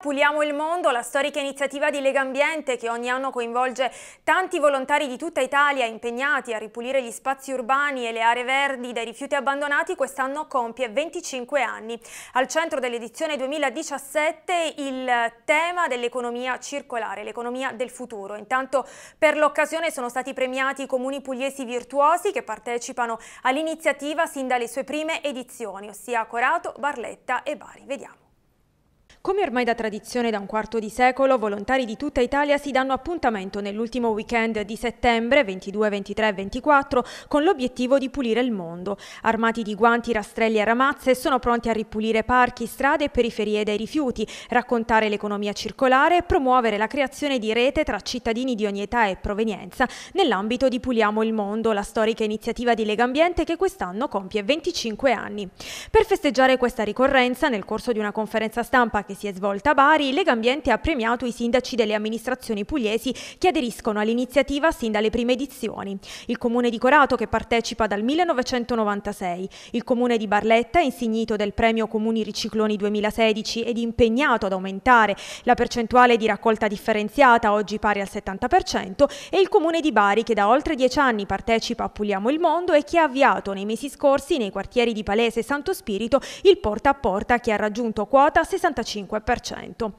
Puliamo il mondo, la storica iniziativa di Lega Ambiente che ogni anno coinvolge tanti volontari di tutta Italia impegnati a ripulire gli spazi urbani e le aree verdi dai rifiuti abbandonati, quest'anno compie 25 anni. Al centro dell'edizione 2017 il tema dell'economia circolare, l'economia del futuro. Intanto per l'occasione sono stati premiati i comuni pugliesi virtuosi che partecipano all'iniziativa sin dalle sue prime edizioni, ossia Corato, Barletta e Bari. Vediamo. Come ormai da tradizione da un quarto di secolo, volontari di tutta Italia si danno appuntamento nell'ultimo weekend di settembre, 22, 23 e 24, con l'obiettivo di pulire il mondo. Armati di guanti, rastrelli e ramazze, sono pronti a ripulire parchi, strade e periferie dai rifiuti, raccontare l'economia circolare e promuovere la creazione di rete tra cittadini di ogni età e provenienza nell'ambito di Puliamo il Mondo, la storica iniziativa di Lega Ambiente che quest'anno compie 25 anni. Per festeggiare questa ricorrenza, nel corso di una conferenza stampa che si è svolta a Bari, Legambiente ha premiato i sindaci delle amministrazioni pugliesi che aderiscono all'iniziativa sin dalle prime edizioni. Il comune di Corato che partecipa dal 1996, il comune di Barletta insignito del premio Comuni Ricicloni 2016 ed impegnato ad aumentare la percentuale di raccolta differenziata oggi pari al 70% e il comune di Bari che da oltre dieci anni partecipa a Puliamo il Mondo e che ha avviato nei mesi scorsi nei quartieri di Palese e Santo Spirito il porta a porta che ha raggiunto quota 65%. 45%.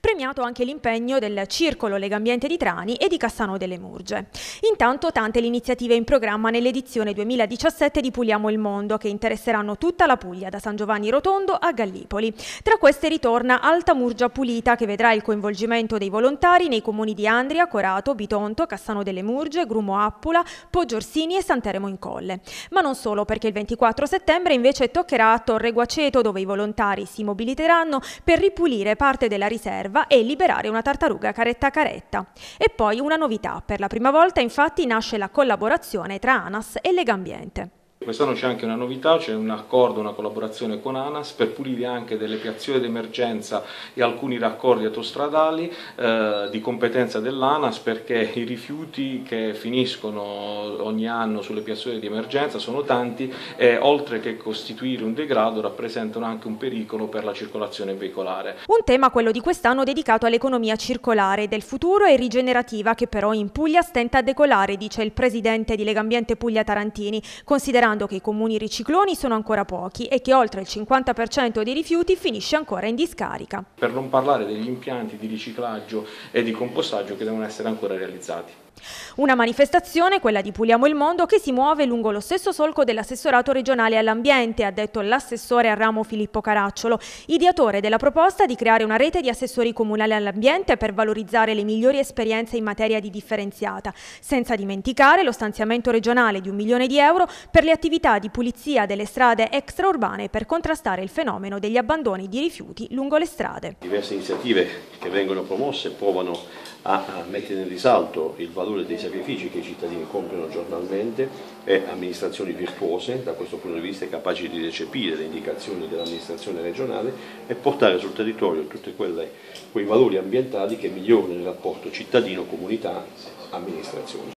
Premiato anche l'impegno del Circolo Legambiente di Trani e di Cassano delle Murge. Intanto tante le iniziative in programma nell'edizione 2017 di Puliamo il Mondo che interesseranno tutta la Puglia da San Giovanni Rotondo a Gallipoli. Tra queste ritorna Alta Murgia Pulita che vedrà il coinvolgimento dei volontari nei comuni di Andria, Corato, Bitonto, Cassano delle Murge, Grumo Appula, Poggiorsini e Santeremo in Colle. Ma non solo perché il 24 settembre invece toccherà a Torre Guaceto dove i volontari si mobiliteranno per ripulire parte della risorsa riserva e liberare una tartaruga caretta caretta. E poi una novità, per la prima volta infatti nasce la collaborazione tra ANAS e Legambiente. Quest'anno c'è anche una novità, c'è un accordo, una collaborazione con ANAS per pulire anche delle piazzole d'emergenza e alcuni raccordi autostradali eh, di competenza dell'ANAS perché i rifiuti che finiscono ogni anno sulle piazzole di emergenza sono tanti e oltre che costituire un degrado rappresentano anche un pericolo per la circolazione veicolare. Un tema quello di quest'anno dedicato all'economia circolare del futuro e rigenerativa che però in Puglia stenta a decolare, dice il presidente di Legambiente Puglia Tarantini, considerando considerando che i comuni ricicloni sono ancora pochi e che oltre il 50% dei rifiuti finisce ancora in discarica. Per non parlare degli impianti di riciclaggio e di compostaggio che devono essere ancora realizzati. Una manifestazione, quella di Puliamo il Mondo, che si muove lungo lo stesso solco dell'assessorato regionale all'ambiente, ha detto l'assessore a ramo Filippo Caracciolo, ideatore della proposta di creare una rete di assessori comunali all'ambiente per valorizzare le migliori esperienze in materia di differenziata, senza dimenticare lo stanziamento regionale di un milione di euro per le attività di pulizia delle strade extraurbane per contrastare il fenomeno degli abbandoni di rifiuti lungo le strade. Diverse iniziative che vengono promosse provano a mettere in risalto il valore dei servizi sacrifici che i cittadini compiono giornalmente e amministrazioni virtuose, da questo punto di vista capaci di recepire le indicazioni dell'amministrazione regionale e portare sul territorio tutti quei valori ambientali che migliorano il rapporto cittadino-comunità-amministrazione.